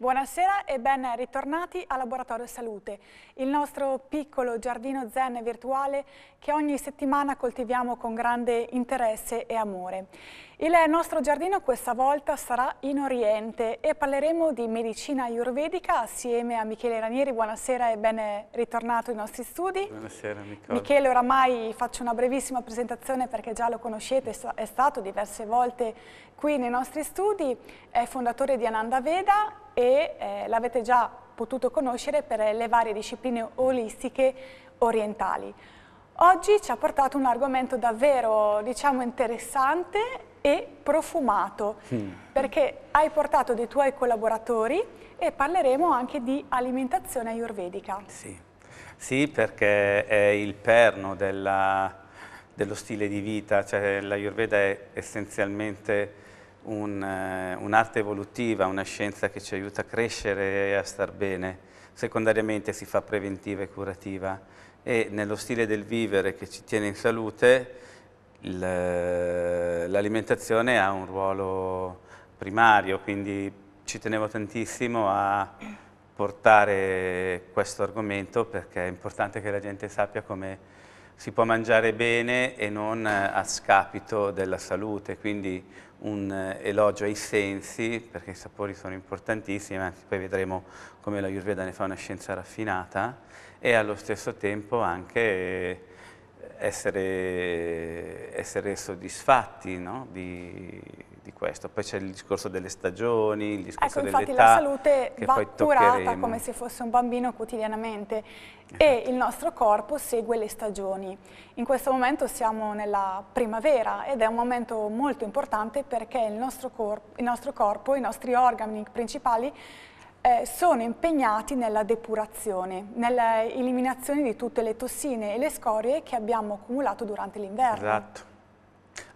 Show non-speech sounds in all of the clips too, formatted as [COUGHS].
Buonasera e ben ritornati a Laboratorio Salute, il nostro piccolo giardino zen virtuale che ogni settimana coltiviamo con grande interesse e amore. Il nostro giardino questa volta sarà in Oriente e parleremo di medicina ayurvedica assieme a Michele Ranieri. Buonasera e ben ritornato ai nostri studi. Buonasera Nicole. Michele, oramai faccio una brevissima presentazione perché già lo conoscete, è stato diverse volte qui nei nostri studi, è fondatore di Ananda Veda e eh, l'avete già potuto conoscere per eh, le varie discipline olistiche orientali. Oggi ci ha portato un argomento davvero diciamo, interessante e profumato mm. perché hai portato dei tuoi collaboratori e parleremo anche di alimentazione ayurvedica. Sì, sì perché è il perno della, dello stile di vita, cioè l'ayurveda è essenzialmente eh, un'arte un evolutiva, una scienza che ci aiuta a crescere e a star bene. Secondariamente si fa preventiva e curativa e nello stile del vivere che ci tiene in salute eh, l'alimentazione ha un ruolo primario, quindi ci tenevo tantissimo a portare questo argomento perché è importante che la gente sappia come si può mangiare bene e non eh, a scapito della salute, quindi un eh, elogio ai sensi, perché i sapori sono importantissimi, anzi poi vedremo come la Yurveda ne fa una scienza raffinata, e allo stesso tempo anche eh, essere, essere soddisfatti no? di, di questo. Poi c'è il discorso delle stagioni, il discorso ecco, dell'età. Infatti la salute va curata come se fosse un bambino quotidianamente e esatto. il nostro corpo segue le stagioni. In questo momento siamo nella primavera ed è un momento molto importante perché il nostro, cor il nostro corpo, i nostri organi principali eh, sono impegnati nella depurazione, nell'eliminazione di tutte le tossine e le scorie che abbiamo accumulato durante l'inverno. Esatto.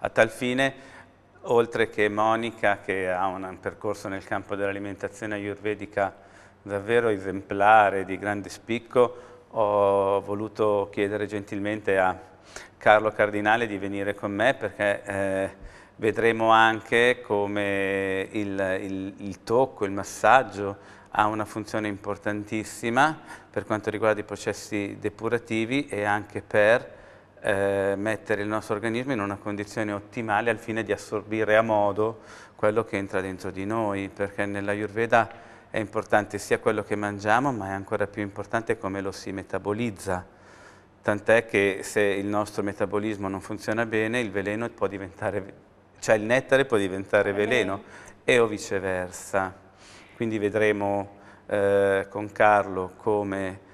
A tal fine oltre che Monica che ha un percorso nel campo dell'alimentazione ayurvedica davvero esemplare, di grande spicco, ho voluto chiedere gentilmente a Carlo Cardinale di venire con me perché eh, vedremo anche come il, il, il tocco, il massaggio ha una funzione importantissima per quanto riguarda i processi depurativi e anche per eh, mettere il nostro organismo in una condizione ottimale al fine di assorbire a modo quello che entra dentro di noi, perché nell'Ayurveda è importante sia quello che mangiamo, ma è ancora più importante come lo si metabolizza. Tant'è che se il nostro metabolismo non funziona bene, il veleno può diventare, cioè il nettare può diventare veleno e o viceversa. Quindi vedremo eh, con Carlo come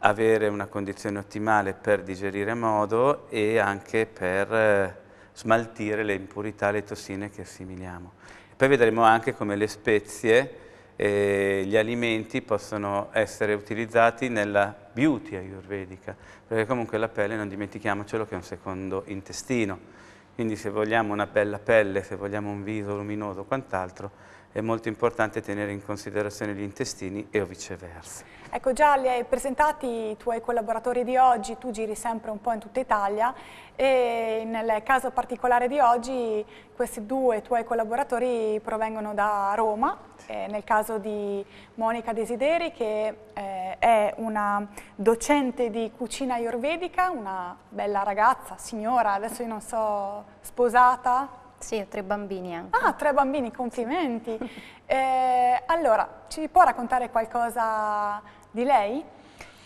avere una condizione ottimale per digerire modo e anche per eh, smaltire le impurità, le tossine che assimiliamo. Poi vedremo anche come le spezie e gli alimenti possono essere utilizzati nella beauty ayurvedica, perché comunque la pelle, non dimentichiamocelo, che è un secondo intestino quindi se vogliamo una bella pelle, se vogliamo un viso luminoso, o quant'altro, è molto importante tenere in considerazione gli intestini e o viceversa. Ecco, già li hai presentati i tuoi collaboratori di oggi, tu giri sempre un po' in tutta Italia e nel caso particolare di oggi questi due tuoi collaboratori provengono da Roma, eh, nel caso di Monica Desideri che eh, è una docente di cucina ayurvedica, una bella ragazza, signora, adesso io non so, sposata? Sì, ho tre bambini anche. Ah, tre bambini, complimenti. [LAUGHS] Eh, allora, ci può raccontare qualcosa di lei?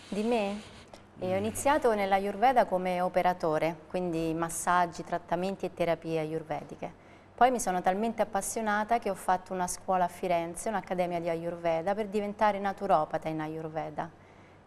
Di me? E ho iniziato nella Ayurveda come operatore, quindi massaggi, trattamenti e terapie ayurvediche. Poi mi sono talmente appassionata che ho fatto una scuola a Firenze, un'accademia di Ayurveda, per diventare naturopata in Ayurveda.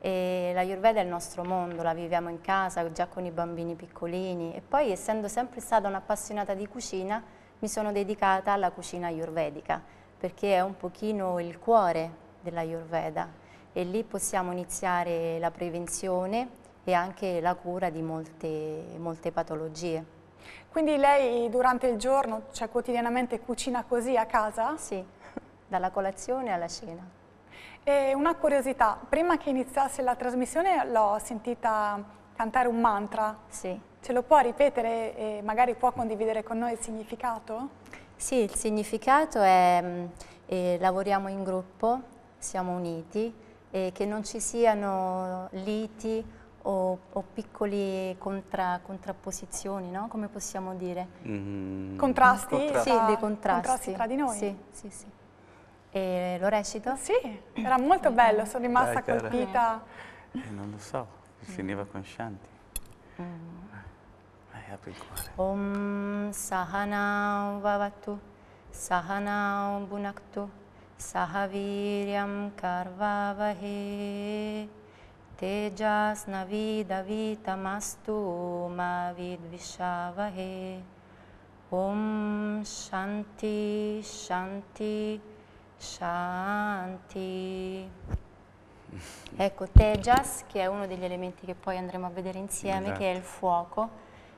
E L'Ayurveda è il nostro mondo, la viviamo in casa, già con i bambini piccolini. E poi, essendo sempre stata un'appassionata di cucina, mi sono dedicata alla cucina ayurvedica, perché è un pochino il cuore dell'Ayurveda e lì possiamo iniziare la prevenzione e anche la cura di molte, molte patologie. Quindi lei durante il giorno, cioè quotidianamente, cucina così a casa? Sì, dalla colazione alla cena. E una curiosità, prima che iniziasse la trasmissione l'ho sentita cantare un mantra. Sì. Ce lo può ripetere e magari può condividere con noi il significato? Sì, il significato è mm, eh, lavoriamo in gruppo, siamo uniti, e che non ci siano liti o, o piccole contra, contrapposizioni, no? come possiamo dire? Mm. Contrasti? contrasti? Sì, dei contrasti. Contrasti tra di noi? Sì, sì, sì. E lo recito? Sì, era molto bello, sono rimasta Dai, colpita. Eh, non lo so, finiva con Shanti. Mm. Vai, eh, apri il cuore. Om Sahanam Vavatu Sahanam Bunaktu सहवीर्यं कर्वावहे तेजास्नविदवीतमस्तु मा विद्विषावहे ॐ शान्ति शान्ति Shanti. [LAUGHS] Ecco, Tejas, che è uno degli elementi che poi andremo a vedere insieme, esatto. che è il esatto. fuoco,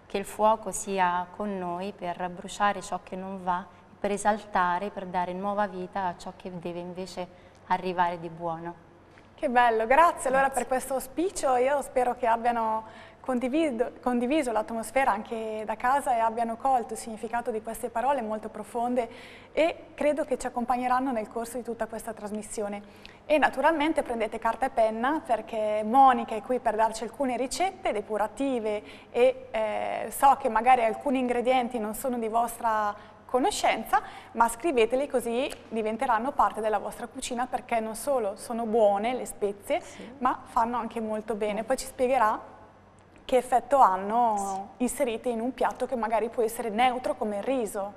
che il fuoco sia con noi per bruciare ciò che non va per esaltare, per dare nuova vita a ciò che deve invece arrivare di buono. Che bello, grazie, allora per questo auspicio, io spero che abbiano condivido, condiviso l'atmosfera anche da casa e abbiano colto il significato di queste parole molto profonde e credo che ci accompagneranno nel corso di tutta questa trasmissione. E naturalmente prendete carta e penna perché Monica è qui per darci alcune ricette depurative e eh, so che magari alcuni ingredienti non sono di vostra conoscenza, ma scriveteli così diventeranno parte della vostra cucina perché non solo sono buone le spezie, sì. ma fanno anche molto bene. Poi ci spiegherà che effetto hanno sì. inserite in un piatto che magari può essere neutro come il riso.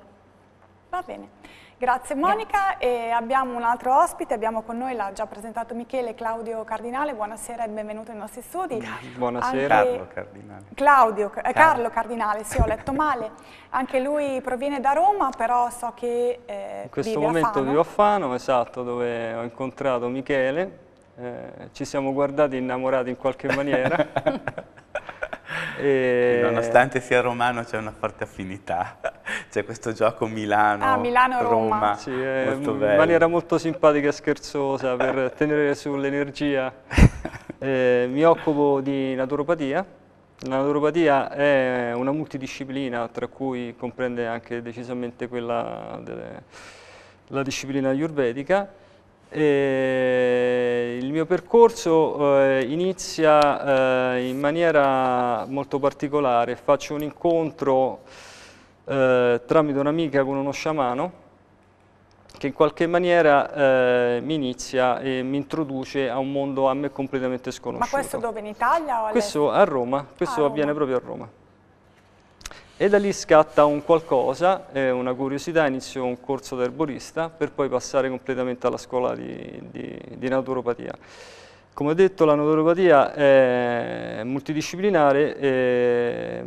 Va bene. Grazie Monica Grazie. e abbiamo un altro ospite, abbiamo con noi, l'ha già presentato Michele Claudio Cardinale, buonasera e benvenuto ai nostri studi. Buonasera. Anche Carlo Cardinale. Claudio, eh, Carlo Cardinale, sì ho letto male, anche lui proviene da Roma però so che eh, In questo momento a vivo a Fano, esatto, dove ho incontrato Michele, eh, ci siamo guardati innamorati in qualche [LAUGHS] maniera. E... Nonostante sia romano c'è una forte affinità, [LAUGHS] c'è questo gioco Milano, ah, Milano Roma, Sì, molto bello. in maniera molto simpatica e scherzosa per [LAUGHS] tenere sull'energia. [LAUGHS] Eh, mi occupo di naturopatia, la naturopatia è una multidisciplina tra cui comprende anche decisamente quella della disciplina ayurvedica eh, il mio percorso eh, inizia eh, in maniera molto particolare, faccio un incontro eh, tramite un'amica con uno sciamano che in qualche maniera eh, mi inizia e mi introduce a un mondo a me completamente sconosciuto. Ma questo dove in Italia? O questo a Roma, questo a Roma. avviene proprio a Roma e da lì scatta un qualcosa, eh, una curiosità, inizio un corso da erborista per poi passare completamente alla scuola di, di, di naturopatia. Come ho detto la naturopatia è multidisciplinare, eh,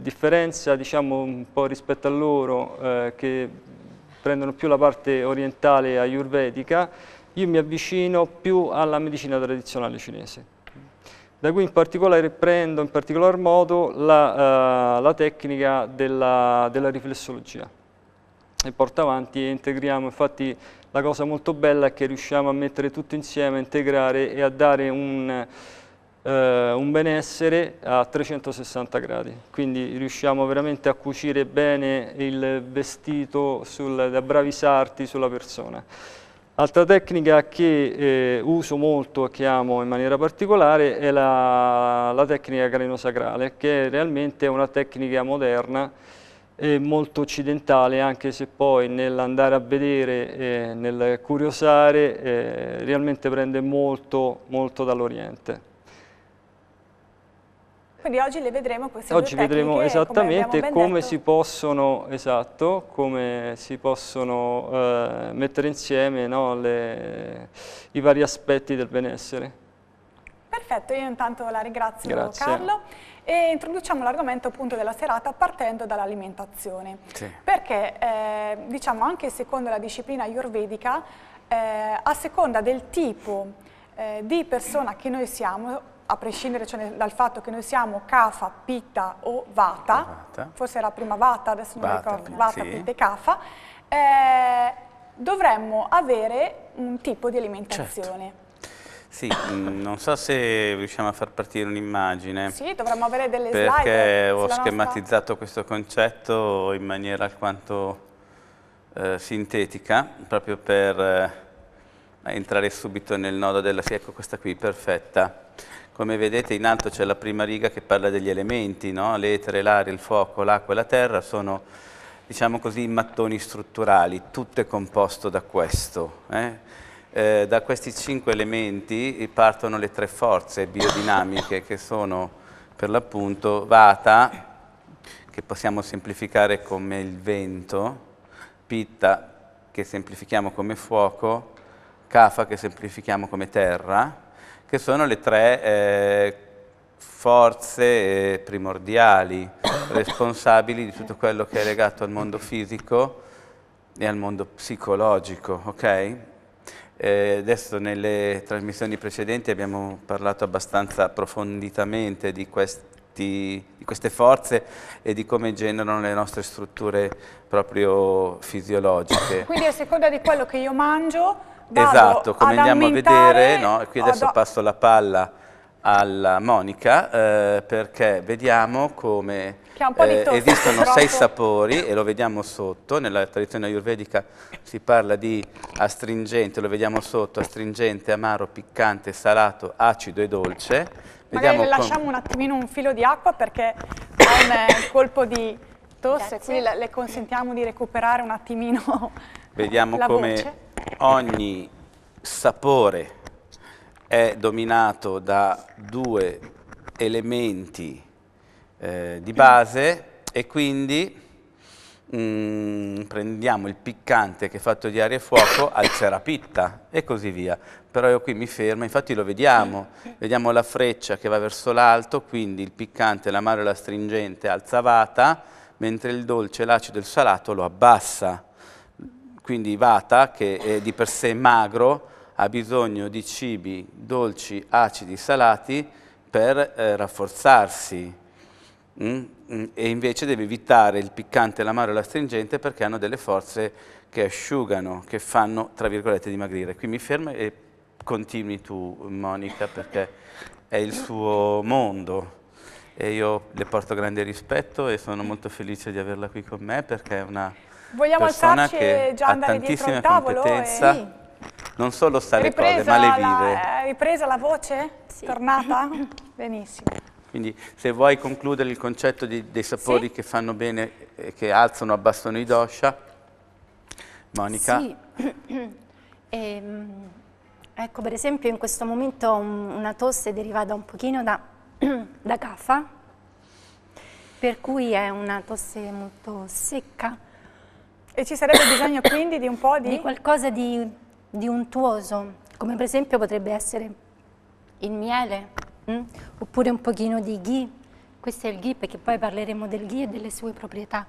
differenza diciamo, un po' rispetto a loro eh, che prendono più la parte orientale ayurvedica, io mi avvicino più alla medicina tradizionale cinese. Da cui in particolare prendo in particolar modo la, uh, la tecnica della, della, riflessologia e porto avanti e integriamo, infatti la cosa molto bella è che riusciamo a mettere tutto insieme, a integrare e a dare un, uh, un benessere a 360 gradi, quindi riusciamo veramente a cucire bene il vestito sul, da bravi sarti sulla persona. Altra tecnica che eh, uso molto e che amo in maniera particolare è la, la tecnica galeno-sacrale, che è realmente una tecnica moderna e molto occidentale, anche se poi nell'andare a vedere, eh, nel curiosare, eh, realmente prende molto, molto dall'Oriente. Quindi oggi le vedremo queste Oggi vedremo esattamente come, come si possono, esatto, come si possono eh, mettere insieme no, le, i vari aspetti del benessere. Perfetto, io intanto la ringrazio Grazie. Carlo e introduciamo l'argomento appunto della serata partendo dall'alimentazione. Sì. Perché eh, diciamo anche secondo la disciplina ayurvedica, eh, a seconda del tipo eh, di persona che noi siamo a prescindere cioè, dal fatto che noi siamo Cafa, Pitta o Vata, vata. forse era prima Vata, adesso non vata, ricordo, Vata, sì. Pitta e Cafa, eh, dovremmo avere un tipo di alimentazione. Certo. Sì, mm, non so se riusciamo a far partire un'immagine. Sì, dovremmo avere delle perché slide. Perché ho schematizzato nostra... questo concetto in maniera alquanto eh, sintetica, proprio per eh, entrare subito nel nodo della... Sì, ecco questa qui, perfetta. Come vedete in alto c'è la prima riga che parla degli elementi, no? l'etere, l'aria, il fuoco, l'acqua e la terra sono, diciamo così, mattoni strutturali, tutto è composto da questo. Eh? Eh, da questi cinque elementi partono le tre forze biodinamiche che sono per l'appunto Vata, che possiamo semplificare come il vento, Pitta, che semplifichiamo come fuoco, Kafa, che semplifichiamo come terra, che sono le tre eh, forze eh, primordiali [COUGHS] responsabili di tutto quello che è legato al mondo fisico e al mondo psicologico, ok? Eh, adesso nelle trasmissioni precedenti abbiamo parlato abbastanza approfonditamente di, questi, di queste forze e di come generano le nostre strutture proprio fisiologiche. Quindi a seconda di quello che io mangio esatto, come andiamo a vedere, no? qui adesso ad... passo la palla alla Monica eh, perché vediamo come eh, esistono sei sapori e lo vediamo sotto, nella tradizione ayurvedica si parla di astringente, lo vediamo sotto, astringente, amaro, piccante, salato, acido e dolce. Vediamo Magari lasciamo un attimino un filo di acqua perché ha un eh, colpo di tosse, Grazie. quindi le consentiamo di recuperare un attimino Vediamo [LAUGHS] come voce ogni sapore è dominato da due elementi eh, di base e quindi mh, mm, prendiamo il piccante che è fatto di aria e fuoco al cerapitta e così via. Però io qui mi fermo, infatti lo vediamo, vediamo la freccia che va verso l'alto, quindi il piccante, l'amaro e la stringente alzavata, mentre il dolce, l'acido e il salato lo abbassa. Quindi Vata, che è di per sé magro, ha bisogno di cibi dolci, acidi, salati per eh, rafforzarsi. Mm? mm? E invece deve evitare il piccante, l'amaro e l'astringente perché hanno delle forze che asciugano, che fanno, tra virgolette, dimagrire. Qui mi fermo e continui tu, Monica, perché è il suo mondo e io le porto grande rispetto e sono molto felice di averla qui con me perché è una Vogliamo persona che già ha tantissima competenza, e... non solo sa le cose, ma le vive. La, eh, ripresa la voce? Sì. Tornata? [LAUGHS] Benissimo. Quindi se vuoi concludere il concetto di, dei sapori sì. che fanno bene, eh, che alzano a bastoni d'oscia, Monica. Sì, e, [CLEARS THROAT] ehm, ecco per esempio in questo momento una tosse derivata un pochino da, [CLEARS THROAT] da gaffa, per cui è una tosse molto secca, e ci sarebbe bisogno quindi di un po' di... Di qualcosa di, di untuoso, come per esempio potrebbe essere il miele, mh? Mm? oppure un pochino di ghee. Questo è il ghee perché poi parleremo del ghee e delle sue proprietà.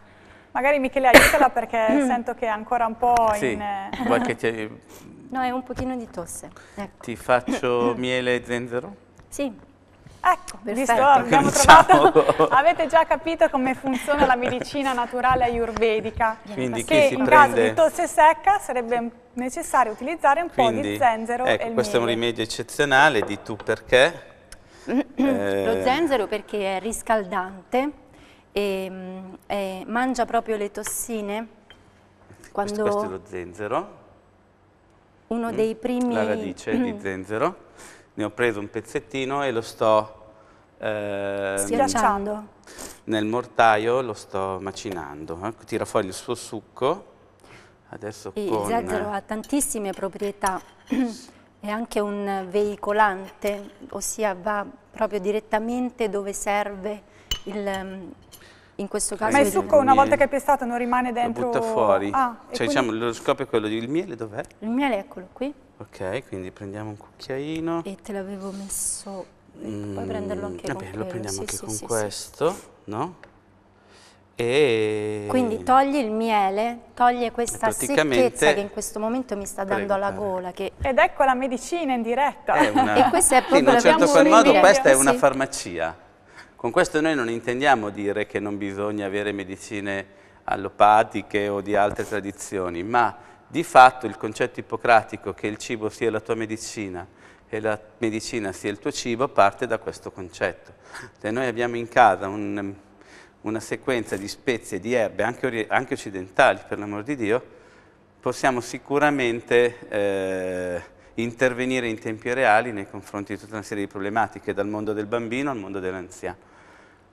Magari Michele aiutala perché [COUGHS] mm. sento che è ancora un po' in... qualche... Eh, no, è un pochino di tosse. Ecco. Ti faccio [COUGHS] miele e zenzero? Sì. Ecco, visto, abbiamo trovato, [LAUGHS] avete già capito come funziona la medicina naturale ayurvedica. Quindi che in prende... caso di tosse secca sarebbe necessario utilizzare un Quindi, po' di zenzero ecco, e questo miele. è un rimedio eccezionale, di tu perché? eh... Lo zenzero perché è riscaldante e, mm, e mangia proprio le tossine. Questo, questo, è lo zenzero. Uno mm. dei primi... La radice di zenzero ne ho preso un pezzettino e lo sto... Eh, Nel mortaio lo sto macinando. Eh. Tira fuori il suo succo. Adesso il con... zenzero ha tantissime proprietà. è anche un veicolante, ossia va proprio direttamente dove serve il, in questo caso. Ma il succo una volta che è pestato non rimane dentro? Lo butta fuori. Ah, cioè, quindi... diciamo, lo scopo è quello, il miele dov'è? Il miele eccolo qui. Ok, quindi prendiamo un cucchiaino. E te l'avevo messo, mm, puoi prenderlo anche vabbè, con quello. lo prendiamo sì, anche sì, con sì, questo, no? E... Quindi togli il miele, toglie questa praticamente... secchezza che in questo momento mi sta dando alla gola. Che... Ed ecco la medicina in diretta. Una... [LAUGHS] e questa è proprio sì, in un certo qual modo diretta. questa è una farmacia. Con questo noi non intendiamo dire che non bisogna avere medicine allopatiche o di altre tradizioni, ma di fatto il concetto ippocratico che il cibo sia la tua medicina e la medicina sia il tuo cibo parte da questo concetto. Se noi abbiamo in casa un, una sequenza di spezie, di erbe, anche, anche occidentali per l'amor di Dio, possiamo sicuramente eh, intervenire in tempi reali nei confronti di tutta una serie di problematiche, dal mondo del bambino al mondo dell'anziano.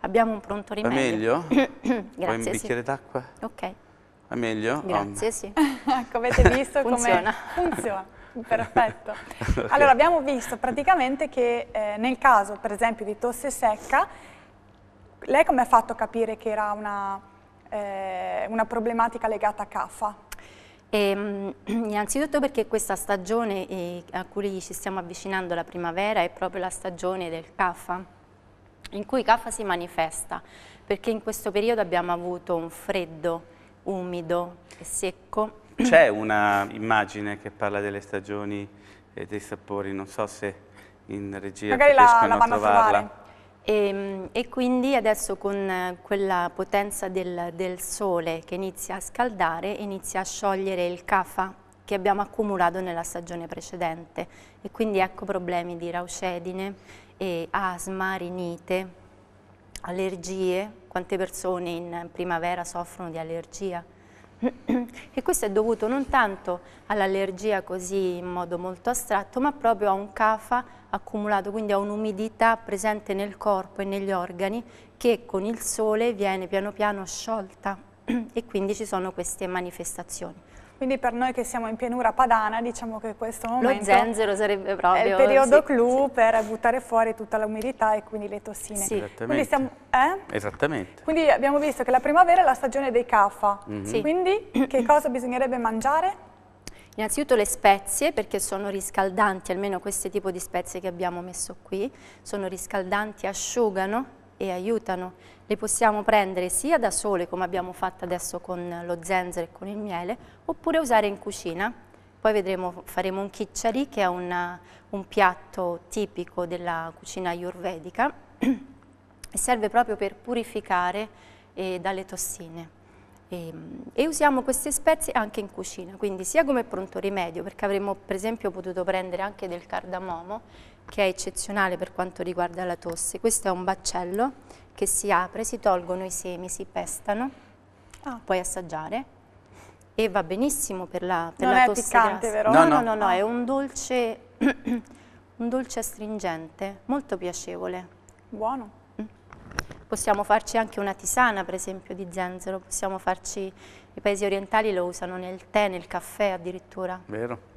Abbiamo un pronto rimedio. Va meglio? [COUGHS] Grazie. Vuoi un bicchiere sì. d'acqua? Ok. È ah, meglio? Oh, Grazie, um. sì. [LAUGHS] ecco, avete [LAUGHS] visto come funziona. funziona. [LAUGHS] Perfetto. Allora, abbiamo visto praticamente che eh, nel caso, per esempio, di tosse secca, lei come ha fatto a capire che era una, eh, una problematica legata a CAFA? E, ehm, [CLEARS THROAT] innanzitutto perché questa stagione eh, a cui ci stiamo avvicinando, la primavera, è proprio la stagione del CAFA, in cui CAFA si manifesta, perché in questo periodo abbiamo avuto un freddo umido e secco. C'è una immagine che parla delle stagioni e dei sapori, non so se in regia Magari la, la vanno trovarla. a trovare. E, ehm, e, quindi adesso con quella potenza del, del sole che inizia a scaldare, inizia a sciogliere il cafa che abbiamo accumulato nella stagione precedente e quindi ecco problemi di raucedine, e asma, rinite, allergie, quante persone in primavera soffrono di allergia. [CLEARS THROAT] E questo è dovuto non tanto all'allergia così in modo molto astratto, ma proprio a un CAFA accumulato, quindi a un'umidità presente nel corpo e negli organi che con il sole viene piano piano sciolta [CLEARS THROAT] e quindi ci sono queste manifestazioni. Quindi per noi che siamo in pianura padana diciamo che questo momento lo sarebbe proprio, è il periodo sì, clou sì. per buttare fuori tutta l'umidità e quindi le tossine. Sì. Esattamente. Quindi, eh? Esattamente. quindi abbiamo visto che la primavera è la stagione dei caffa, mm -hmm. quindi [CLEARS THROAT] che cosa bisognerebbe mangiare? Innanzitutto le spezie perché sono riscaldanti, almeno questo tipo di spezie che abbiamo messo qui, sono riscaldanti, asciugano e aiutano le possiamo prendere sia da sole, come abbiamo fatto adesso con lo zenzero e con il miele, oppure usare in cucina. Poi vedremo, faremo un kicciari, che è una, un piatto tipico della cucina ayurvedica e serve proprio per purificare eh, dalle tossine. E, ehm, e, usiamo queste spezie anche in cucina, quindi sia come pronto rimedio, perché avremmo per esempio potuto prendere anche del cardamomo, che è eccezionale per quanto riguarda la tosse. Questo è un baccello che si apre, si tolgono i semi, si pestano, ah. puoi assaggiare e va benissimo per la, per non la è tosse piccante, vero? No, no, no, no, no ah. è un dolce, [CLEARS THROAT] un dolce astringente, molto piacevole. Buono. Mm. Possiamo farci anche una tisana, per esempio, di zenzero, possiamo farci, i paesi orientali lo usano nel tè, nel caffè addirittura. Vero.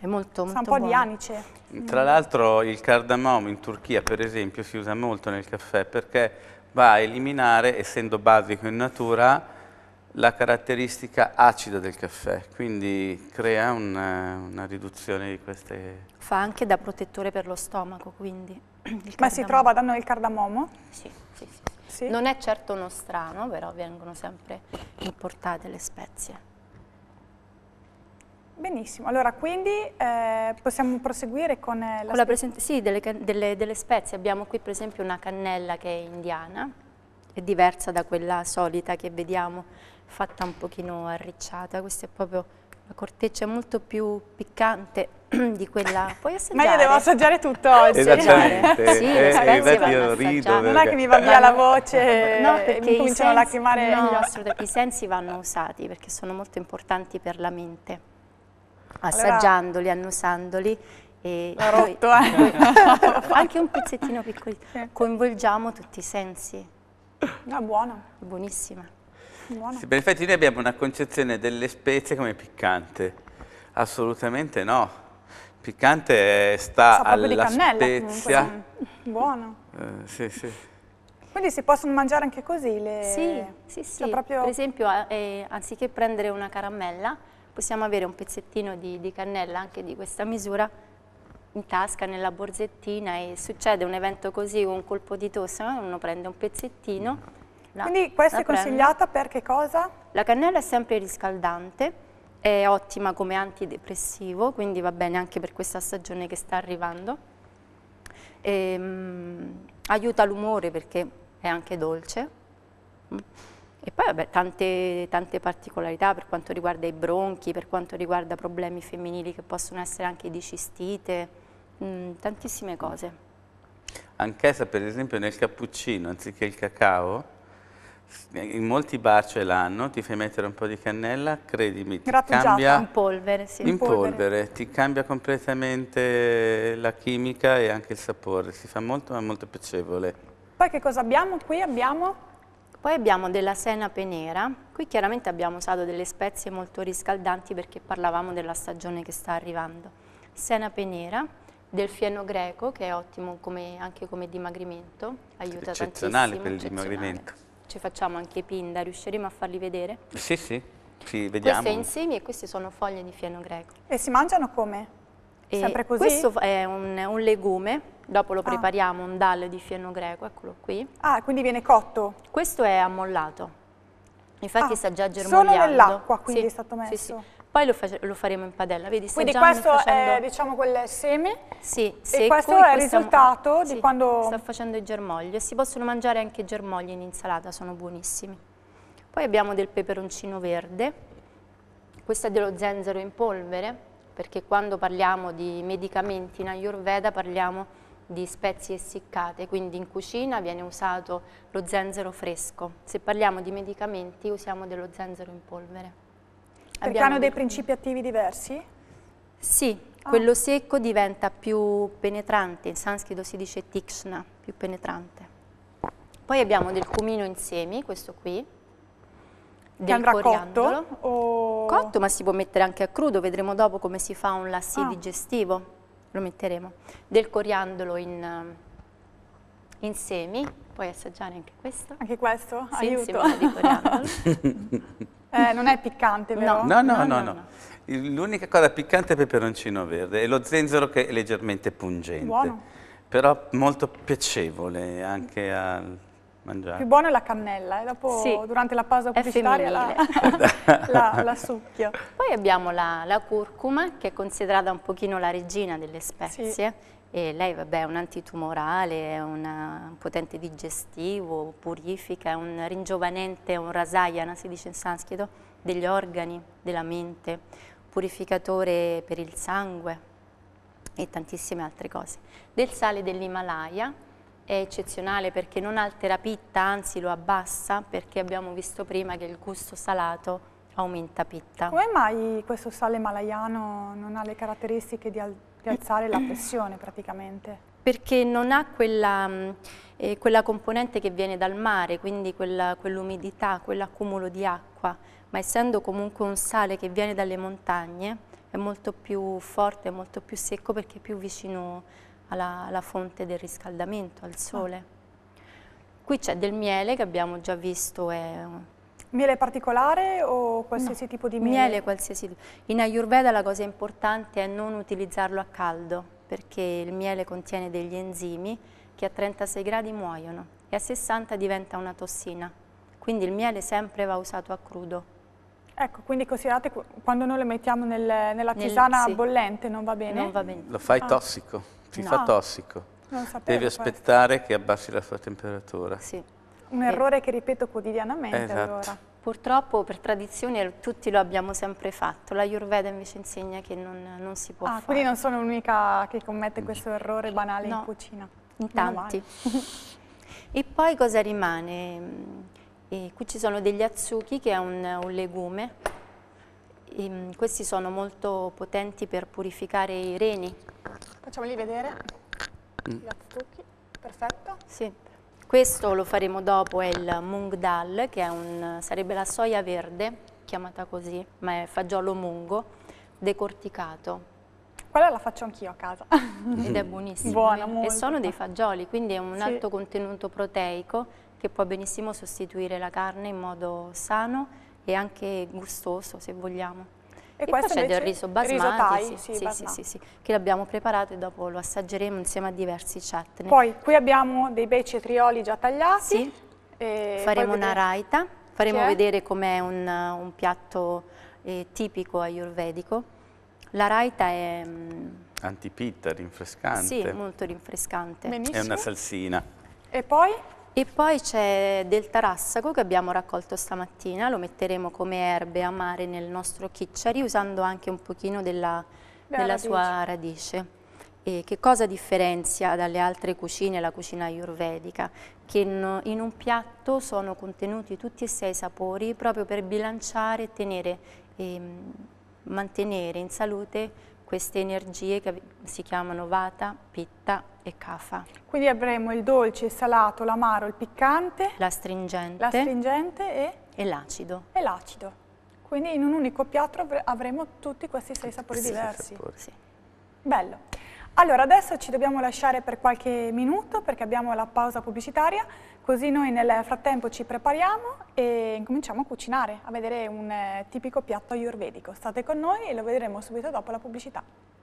È molto, molto Sa un po' buono. di anice. Mm. Tra l'altro il cardamomo in Turchia per esempio si usa molto nel caffè perché va a eliminare, essendo basico in natura, la caratteristica acida del caffè, quindi crea una, eh, una riduzione di queste... Fa anche da protettore per lo stomaco, quindi. [CLEARS THROAT] Ma si trova da noi il cardamomo? Sì, sì, sì. sì. Non è certo uno strano, però vengono sempre importate le spezie. Benissimo, allora quindi eh, possiamo proseguire con eh, la, con la Sì, delle, delle, delle, spezie. Abbiamo qui per esempio una cannella che è indiana, è diversa da quella solita che vediamo, fatta un pochino arricciata. Questa è proprio la corteccia molto più piccante [CLEARS THROAT] di quella... Puoi assaggiare? Ma io devo assaggiare tutto oggi. Esattamente. Eh, sì, eh, infatti io rido. Non è che mi va via la voce no, e mi cominciano a lacrimare. No, assolutamente. I sensi vanno usati perché sono molto importanti per la mente assaggiandoli, annusandoli e L'ho rotto, eh. [LAUGHS] [LAUGHS] anche un pezzettino piccolino. Coinvolgiamo tutti i sensi. No, buona. Buonissima. Buona. Sì, beh, infatti noi abbiamo una concezione delle spezie come piccante. Assolutamente no. Piccante sta alla cannella, spezia. Comunque. Buono. Eh, sì, sì. Quindi si possono mangiare anche così le... Sì, sì, cioè sì. Cioè, proprio... Per esempio, eh, eh, anziché prendere una caramella, possiamo avere un pezzettino di, di cannella anche di questa misura in tasca, nella borsettina e succede un evento così, un colpo di tosse, eh, uno prende un pezzettino. La, Quindi questa è consigliata prende. per che cosa? La cannella è sempre riscaldante, è ottima come antidepressivo, quindi va bene anche per questa stagione che sta arrivando. E, um, aiuta l'umore perché è anche dolce. E poi vabbè, tante, tante, particolarità per quanto riguarda i bronchi, per quanto riguarda problemi femminili che possono essere anche di cistite, mh, mm, tantissime cose. Anch'essa per esempio nel cappuccino, anziché il cacao, in molti bar ce l'hanno, ti fai mettere un po' di cannella, credimi, ti cambia in polvere, sì. in, in polvere. polvere, ti cambia completamente la chimica e anche il sapore, si fa molto ma molto piacevole. Poi che cosa abbiamo qui? Abbiamo poi abbiamo della senape nera, qui chiaramente abbiamo usato delle spezie molto riscaldanti perché parlavamo della stagione che sta arrivando. Senape nera, del fieno greco che è ottimo come, anche come dimagrimento, aiuta eccezionale tantissimo. Eccezionale per il dimagrimento. Ci facciamo anche i pinda, riusciremo a farli vedere? Sì, sì, sì vediamo. Questi insiemi e queste sono foglie di fieno greco. E si mangiano come? Sempre così? Questo è un, un legume, dopo lo ah. prepariamo, un dal di fieno greco, eccolo qui. Ah, quindi viene cotto? Questo è ammollato. Infatti ah, sta già germogliando. Solo nell'acqua quindi sì, è stato messo? Sì, sì. Poi lo, lo, faremo in padella, vedi? Quindi questo facendo... è diciamo quel seme? Sì, secco, E questo è il risultato di quando... sta facendo i germogli e si possono mangiare anche i germogli in insalata, sono buonissimi. Poi abbiamo del peperoncino verde, questo è dello zenzero in polvere, perché quando parliamo di medicamenti in Ayurveda parliamo di spezie essiccate, quindi in cucina viene usato lo zenzero fresco. Se parliamo di medicamenti usiamo dello zenzero in polvere. Perché Abbiamo hanno dei principi attivi diversi? Sì, ah. quello secco diventa più penetrante, in sanscrito si dice tikshna, più penetrante. Poi abbiamo del cumino in semi, questo qui, del andrà coriandolo. cotto? O... Cotto, ma si può mettere anche a crudo, vedremo dopo come si fa un lassi ah. digestivo, lo metteremo, del coriandolo in, in semi, puoi assaggiare anche questo. Anche questo? Sì, Aiuto. di coriandolo. [LAUGHS] eh, non è piccante, vero? No, no, no, no. no, no. no. L'unica cosa piccante è il peperoncino verde e lo zenzero che è leggermente pungente. Buono. Però molto piacevole anche al mangiare. Più buona è la cannella, eh? Dopo, sì. durante la pausa pubblicitaria la, [LAUGHS] la, la, succhio. Poi abbiamo la, la, curcuma, che è considerata un pochino la regina delle spezie. Sì. E lei vabbè, è un antitumorale, è una, un potente digestivo, purifica, è un ringiovanente, un rasayana, si dice in sanscrito, degli organi, della mente, purificatore per il sangue e tantissime altre cose. Del sale dell'Himalaya, è eccezionale perché non altera pitta, anzi lo abbassa perché abbiamo visto prima che il gusto salato aumenta pitta. Come mai questo sale himalaiano non ha le caratteristiche di, al di alzare la pressione praticamente? Perché non ha quella, mm, eh, quella componente che viene dal mare, quindi quell'umidità, quell quell'accumulo di acqua, ma essendo comunque un sale che viene dalle montagne è molto più forte, è molto più secco perché è più vicino alla, alla fonte del riscaldamento, al ah. sole. Ah. Qui c'è del miele che abbiamo già visto. È... Miele particolare o qualsiasi no. tipo di miele? Miele qualsiasi tipo. In Ayurveda la cosa importante è non utilizzarlo a caldo, perché il miele contiene degli enzimi che a 36 gradi muoiono e a 60 diventa una tossina. Quindi il miele sempre va usato a crudo. Ecco, quindi considerate quando noi lo mettiamo nel, nella tisana nel, sì. bollente non va bene? Non va bene. Lo fai ah. tossico ti no. fa tossico. Devi aspettare questo. che abbassi la sua temperatura. Sì. Un eh. errore eh. che ripeto quotidianamente esatto. allora. Purtroppo per tradizione tutti lo abbiamo sempre fatto, la Ayurveda invece insegna che non, non si può ah, fare. Quindi non sono l'unica che commette questo errore banale no. in cucina. In tanti. [LAUGHS] e poi cosa rimane? Mm, e eh, qui ci sono degli azuki che è un, un legume ehm, questi sono molto potenti per purificare i reni. Facciamoli vedere, mm. gli perfetto. Sì. Questo lo faremo dopo, è il mung dal, che un, sarebbe la soia verde, chiamata così, ma è fagiolo mungo, decorticato. Quella la faccio anch'io a casa. [LAUGHS] Ed è [LAUGHS] buonissimo. Buona, molto. E sono dei fagioli, quindi è un sì. alto contenuto proteico che può benissimo sostituire la carne in modo sano e anche gustoso se vogliamo. E, e poi c'è del riso basmati, riso thai, sì, sì, basmati. Sì, sì, che l'abbiamo preparato e dopo lo assaggeremo insieme a diversi chutney. Poi qui abbiamo dei bei cetrioli già tagliati. faremo una raita, faremo vedere com'è un, un, piatto eh, tipico ayurvedico. La raita è... Mm, Antipitta, rinfrescante. Sì, molto rinfrescante. Benissimo. È una salsina. E poi? E poi c'è del tarassaco che abbiamo raccolto stamattina, lo metteremo come erbe a mare nel nostro chicciari usando anche un pochino della, della radice. sua radice. E che cosa differenzia dalle altre cucine la cucina ayurvedica? Che in, in un piatto sono contenuti tutti e sei i sapori proprio per bilanciare e tenere, e ehm, mantenere in salute queste energie che si chiamano Vata, Pitta e Kapha. Quindi avremo il dolce, il salato, l'amaro, il piccante, l'astringente, stringente e, e l'acido. E l'acido. Quindi in un unico piatto avremo tutti questi sei sapori sì, diversi. Sapori. Sì. Bello. Allora, adesso ci dobbiamo lasciare per qualche minuto perché abbiamo la pausa pubblicitaria. Così noi nel frattempo ci prepariamo e incominciamo a cucinare, a vedere un eh, tipico piatto ayurvedico. State con noi e lo vedremo subito dopo la pubblicità.